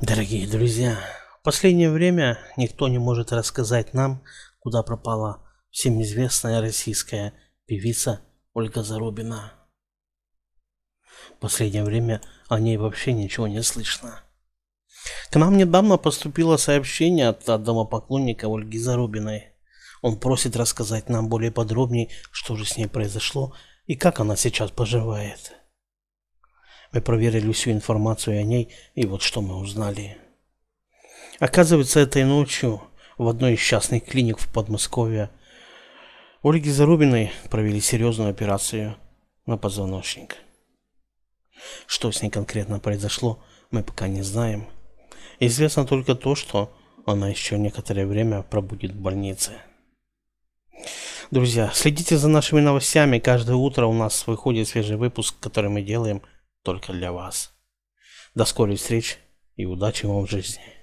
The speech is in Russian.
Дорогие друзья, в последнее время никто не может рассказать нам, куда пропала всем известная российская певица Ольга Зарубина. В последнее время о ней вообще ничего не слышно. К нам недавно поступило сообщение от одного поклонника Ольги Зарубиной. Он просит рассказать нам более подробнее, что же с ней произошло и как она сейчас поживает. Мы проверили всю информацию о ней, и вот что мы узнали. Оказывается, этой ночью в одной из частных клиник в Подмосковье Ольге Зарубиной провели серьезную операцию на позвоночник. Что с ней конкретно произошло, мы пока не знаем. Известно только то, что она еще некоторое время пробудет в больнице. Друзья, следите за нашими новостями. Каждое утро у нас выходит свежий выпуск, который мы делаем – только для вас. До скорой встреч и удачи вам в жизни.